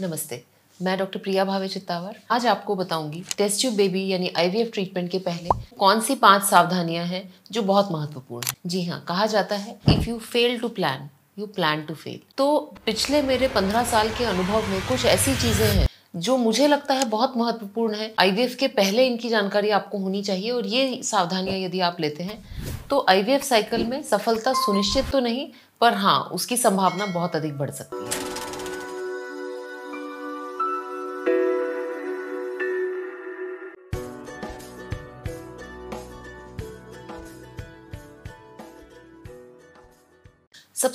नमस्ते मैं डॉक्टर प्रिया भावे चित्तावर आज आपको बताऊंगी टेस्ट ट्यूब बेबी यानी आईवीएफ ट्रीटमेंट के पहले कौन सी पांच सावधानियां हैं जो बहुत महत्वपूर्ण हैं जी हाँ कहा जाता है if you fail to plan you plan to fail तो पिछले मेरे पंद्रह साल के अनुभव में कुछ ऐसी चीज़ें हैं जो मुझे लगता है बहुत महत्वपूर्ण है आईवीएफ के पहले इनकी जानकारी आपको होनी चाहिए और ये सावधानियां यदि आप लेते हैं तो आईवीएफ साइकिल में सफलता सुनिश्चित तो नहीं पर हाँ उसकी संभावना बहुत अधिक बढ़ सकती है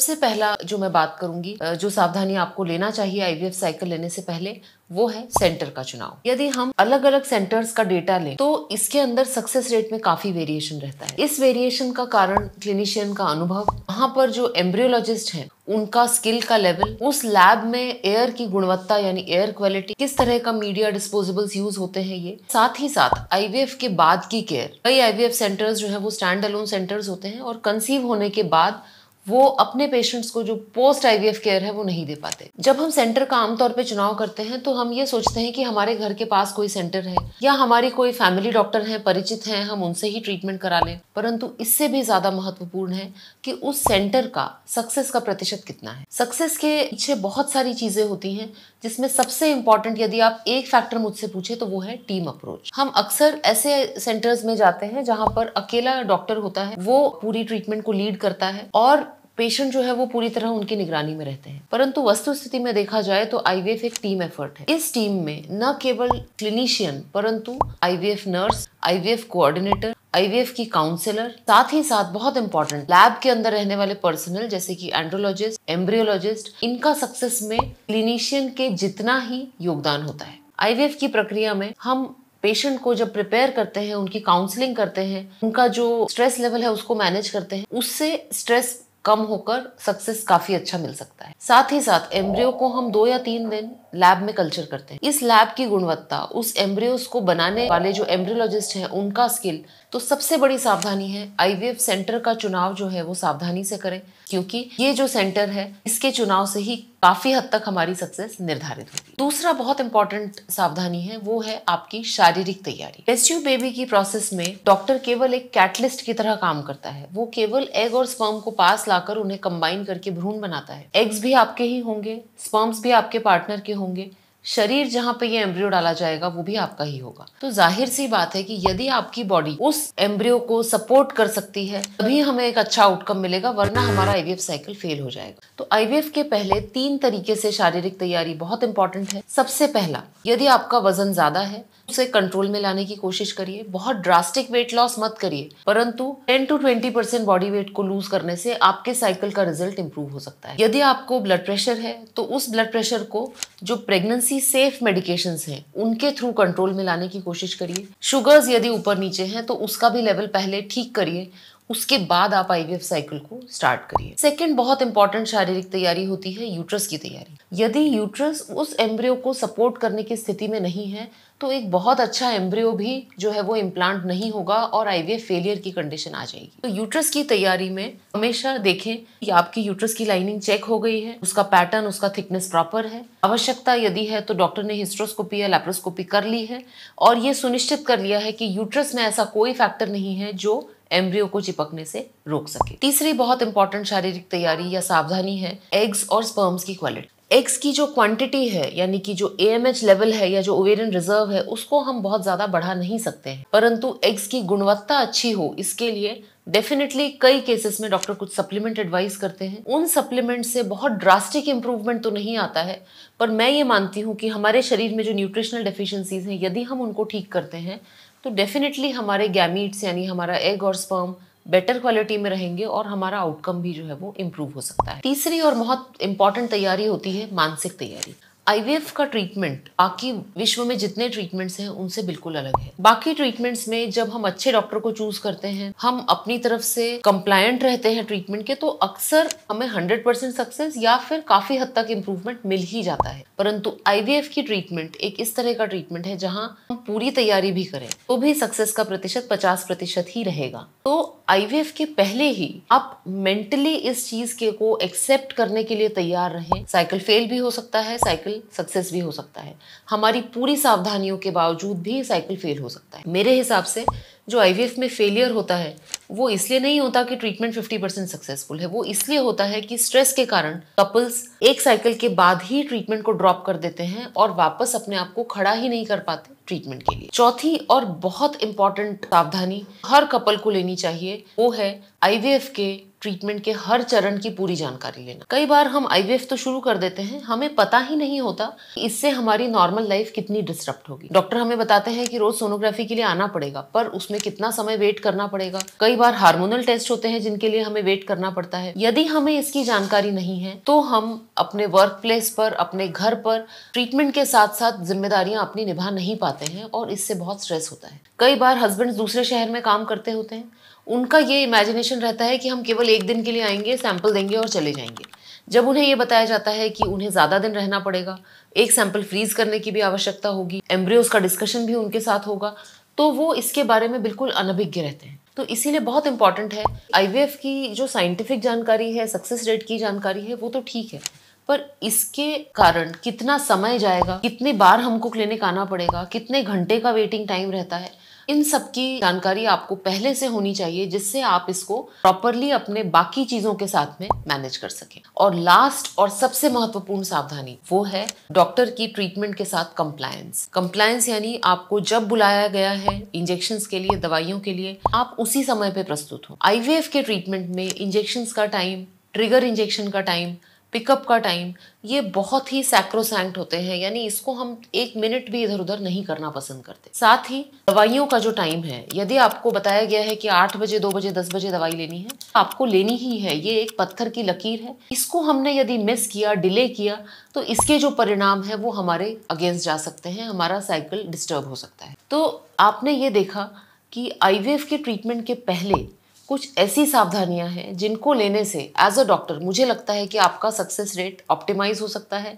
सबसे पहला जो मैं बात करूंगी जो सावधानी आपको लेना चाहिए आईवीएफ साइकिल लेने से पहले वो है सेंटर का चुनाव यदि हम अलग अलग सेंटर्स का डेटा लें तो इसके अंदर सक्सेस रेट में काफी वेरिएशन रहता है इस वेरिएशन का कारण क्लिनिशियन का अनुभव वहां पर जो एम्ब्रियोलॉजिस्ट हैं उनका स्किल का लेवल उस लैब में एयर की गुणवत्ता यानी एयर क्वालिटी किस तरह का मीडिया डिस्पोजेबल्स यूज होते हैं ये साथ ही साथ आईवीएफ के बाद की केयर कई आईवीएफ सेंटर्स जो है वो स्टैंड अलोन सेंटर्स होते हैं और कंसीव होने के बाद वो अपने पेशेंट्स को जो पोस्ट आईवीएफ केयर है वो नहीं दे पाते जब हम सेंटर का आमतौर पे चुनाव करते हैं तो हम ये सोचते हैं कि हमारे घर के पास कोई सेंटर है या हमारी कोई फैमिली डॉक्टर है परिचित हैं हम उनसे ही ट्रीटमेंट करा लें परंतु इससे भी ज़्यादा महत्वपूर्ण है कि उस सेंटर का सक्सेस का प्रतिशत कितना है सक्सेस के पीछे बहुत सारी चीज़ें होती हैं जिसमें सबसे इम्पोर्टेंट यदि आप एक फैक्टर मुझसे पूछे तो वो है टीम अप्रोच हम अक्सर ऐसे सेंटर्स में जाते हैं जहाँ पर अकेला डॉक्टर होता है वो पूरी ट्रीटमेंट को लीड करता है और पेशेंट जो है वो पूरी तरह उनकी निगरानी में रहते हैं परंतु वस्तु स्थिति में देखा जाए तो आईवीएफ एक टीम एफर्ट है इस टीम में न केवल क्लिनिशियन परंतु IVF nurse IVF coordinator IVF की काउंसलर साथ ही साथ बहुत इंपॉर्टेंट लैब के अंदर रहने वाले पर्सनल जैसे कि एंड्रोलॉजिस्ट एम्ब्रियोलॉजिस्ट इनका सक्सेस में क्लिनिशियन के जितना ही योगदान होता है आईवीएफ की प्रक्रिया में हम पेशेंट को जब प्रिपेयर करते हैं उनकी काउंसलिंग करते हैं उनका जो स्ट्रेस लेवल है उसको मैनेज करते हैं उससे स्ट्रेस कम होकर सक्सेस काफ़ी अच्छा मिल सकता है साथ ही साथ एम्ब्रियो को हम दो या तीन दिन लैब में कल्चर करते हैं इस लैब की गुणवत्ता उस एम्ब्रियोस को बनाने वाले जो एम्ब्रियोलॉजिस्ट हैं उनका स्किल तो सबसे बड़ी सावधानी है आईवीएफ सेंटर का चुनाव जो है वो सावधानी से करें क्योंकि ये जो सेंटर है इसके चुनाव से ही काफ़ी हद तक हमारी सक्सेस निर्धारित होती है दूसरा बहुत इंपॉर्टेंट सावधानी है वो है आपकी शारीरिक तैयारी टेस्ट ट्यूब बेबी की प्रोसेस में डॉक्टर केवल एक कैटलिस्ट की तरह काम करता है वो केवल एग और स्पर्म को पास लाकर उन्हें कंबाइन करके भ्रूण बनाता है एग्स भी आपके ही होंगे स्पर्म्स भी आपके पार्टनर के होंगे शरीर जहाँ पे ये एम्ब्रियो डाला जाएगा वो भी आपका ही होगा तो जाहिर सी बात है कि यदि आपकी बॉडी उस एम्ब्रियो को सपोर्ट कर सकती है तभी हमें एक अच्छा आउटकम मिलेगा वरना हमारा आईवीएफ साइकिल फेल हो जाएगा तो आईवीएफ के पहले तीन तरीके से शारीरिक तैयारी बहुत इंपॉर्टेंट है सबसे पहला यदि आपका वजन ज्यादा है उसे कंट्रोल में लाने की कोशिश करिए बहुत ड्रास्टिक वेट लॉस मत करिए परंतु 10 टू 20 परसेंट बॉडी वेट को लूज करने से आपके साइकिल का रिजल्ट इंप्रूव हो सकता है यदि आपको ब्लड प्रेशर है तो उस ब्लड प्रेशर को जो प्रेगनेंसी सी सेफ मेडिकेशन हैं उनके थ्रू कंट्रोल में लाने की कोशिश करिए शुगर्स यदि ऊपर नीचे हैं तो उसका भी लेवल पहले ठीक करिए उसके बाद आप आईवीएफ साइकिल को स्टार्ट करिए सेकंड बहुत इंपॉर्टेंट शारीरिक तैयारी होती है यूट्रस की तैयारी यदि यूट्रस उस एम्ब्रियो को सपोर्ट करने की स्थिति में नहीं है तो एक बहुत अच्छा एम्ब्रियो भी जो है वो इम्प्लांट नहीं होगा और आईवीएफ फेलियर की कंडीशन आ जाएगी तो यूट्रस की तैयारी में हमेशा देखें कि आपकी यूट्रस की लाइनिंग चेक हो गई है उसका पैटर्न उसका थिकनेस प्रॉपर है आवश्यकता यदि है तो डॉक्टर ने हिस्ट्रोस्कोपी या लैप्रोस्कोपी कर ली है और ये सुनिश्चित कर लिया है कि यूट्रस में ऐसा कोई फैक्टर नहीं है जो एम्ब्रियो को चिपकने से रोक सके तीसरी बहुत इंपॉर्टेंट शारीरिक तैयारी या सावधानी है एग्स और स्पर्म्स की क्वालिटी एग्स की जो क्वांटिटी है यानी कि जो ए लेवल है या जो ओवेरियन रिजर्व है उसको हम बहुत ज़्यादा बढ़ा नहीं सकते हैं परंतु एग्स की गुणवत्ता अच्छी हो इसके लिए डेफिनेटली कई केसेस में डॉक्टर कुछ सप्लीमेंट एडवाइस करते हैं उन सप्लीमेंट से बहुत ड्रास्टिक इम्प्रूवमेंट तो नहीं आता है पर मैं ये मानती हूँ कि हमारे शरीर में जो न्यूट्रिशनल डेफिशिएंसीज हैं यदि हम उनको ठीक करते हैं तो डेफिनेटली हमारे गैमीट्स यानी हमारा एग और स्पर्म बेटर क्वालिटी में रहेंगे और हमारा आउटकम भी जो है वो इम्प्रूव हो सकता है तीसरी और बहुत इंपॉर्टेंट तैयारी होती है मानसिक तैयारी आईवीएफ का ट्रीटमेंट बाकी विश्व में जितने ट्रीटमेंट्स हैं उनसे बिल्कुल अलग है बाकी ट्रीटमेंट्स में जब हम अच्छे डॉक्टर को चूज करते हैं हम अपनी तरफ से कंप्लायंट रहते हैं ट्रीटमेंट के तो अक्सर हमें हंड्रेड परसेंट सक्सेस या फिर काफी हद तक इम्प्रूवमेंट मिल ही जाता है परंतु आईवीएफ की ट्रीटमेंट एक इस तरह का ट्रीटमेंट है जहाँ हम पूरी तैयारी भी करें तो भी सक्सेस का प्रतिशत पचास प्रतिशत ही रहेगा तो आईवीएफ के पहले ही आप मेंटली इस चीज के को एक्सेप्ट करने के लिए तैयार रहें साइकिल फेल भी हो सकता है साइकिल साइकिल सक्सेस भी हो सकता है हमारी पूरी सावधानियों के बावजूद भी साइकिल फेल हो सकता है मेरे हिसाब से जो आई में फेलियर होता है वो इसलिए नहीं होता कि ट्रीटमेंट 50 परसेंट सक्सेसफुल है वो इसलिए होता है कि स्ट्रेस के कारण कपल्स एक साइकिल के बाद ही ट्रीटमेंट को ड्रॉप कर देते हैं और वापस अपने आप को खड़ा ही नहीं कर पाते ट्रीटमेंट के लिए चौथी और बहुत इंपॉर्टेंट सावधानी हर कपल को लेनी चाहिए वो है आई के ट्रीटमेंट के हर चरण की पूरी जानकारी लेना कई बार हम आईवीएफ तो शुरू कर देते हैं हमें पता ही नहीं होता इससे हमारी नॉर्मल लाइफ कितनी डिस्टर्ब होगी डॉक्टर हमें बताते हैं कि रोज सोनोग्राफी के लिए आना पड़ेगा पर उसमें कितना समय वेट करना पड़ेगा कई बार हार्मोनल टेस्ट होते हैं जिनके लिए हमें वेट करना पड़ता है यदि हमें इसकी जानकारी नहीं है तो हम अपने वर्क प्लेस पर अपने घर पर ट्रीटमेंट के साथ साथ जिम्मेदारियां अपनी निभा नहीं पाते हैं और इससे बहुत स्ट्रेस होता है कई बार हस्बैंड दूसरे शहर में काम करते होते हैं उनका ये इमेजिनेशन रहता है कि हम केवल एक दिन के लिए आएंगे सैंपल देंगे और चले जाएंगे जब उन्हें ये बताया जाता है कि उन्हें ज़्यादा दिन रहना पड़ेगा एक सैंपल फ्रीज करने की भी आवश्यकता होगी एम्ब्रियोस का डिस्कशन भी उनके साथ होगा तो वो इसके बारे में बिल्कुल अनभिज्ञ रहते हैं तो इसीलिए बहुत इंपॉर्टेंट है आई की जो साइंटिफिक जानकारी है सक्सेस रेट की जानकारी है वो तो ठीक है पर इसके कारण कितना समय जाएगा कितने बार हमको क्लिनिक आना पड़ेगा कितने घंटे का वेटिंग टाइम रहता है इन सब की जानकारी आपको पहले से होनी चाहिए जिससे आप इसको प्रॉपरली अपने बाकी चीज़ों के साथ में मैनेज कर सके और लास्ट और सबसे महत्वपूर्ण सावधानी वो है डॉक्टर की ट्रीटमेंट के साथ कंप्लायंस कंप्लायंस यानी आपको जब बुलाया गया है इंजेक्शन के लिए दवाइयों के लिए आप उसी समय पर प्रस्तुत हो आईवीएफ के ट्रीटमेंट में इंजेक्शन का टाइम ट्रिगर इंजेक्शन का टाइम पिकअप का टाइम ये बहुत ही सैक्रोसैंक्ट होते हैं यानी इसको हम एक मिनट भी इधर उधर नहीं करना पसंद करते साथ ही दवाइयों का जो टाइम है यदि आपको बताया गया है कि आठ बजे दो बजे दस बजे दवाई लेनी है आपको लेनी ही है ये एक पत्थर की लकीर है इसको हमने यदि मिस किया डिले किया तो इसके जो परिणाम है वो हमारे अगेंस्ट जा सकते हैं हमारा साइकिल डिस्टर्ब हो सकता है तो आपने ये देखा कि आई के ट्रीटमेंट के पहले कुछ ऐसी सावधानियां हैं जिनको लेने से एज अ डॉक्टर मुझे लगता है कि आपका सक्सेस रेट ऑप्टिमाइज हो सकता है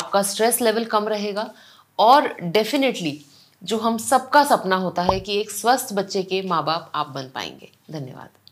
आपका स्ट्रेस लेवल कम रहेगा और डेफिनेटली जो हम सबका सपना होता है कि एक स्वस्थ बच्चे के माँ बाप आप बन पाएंगे धन्यवाद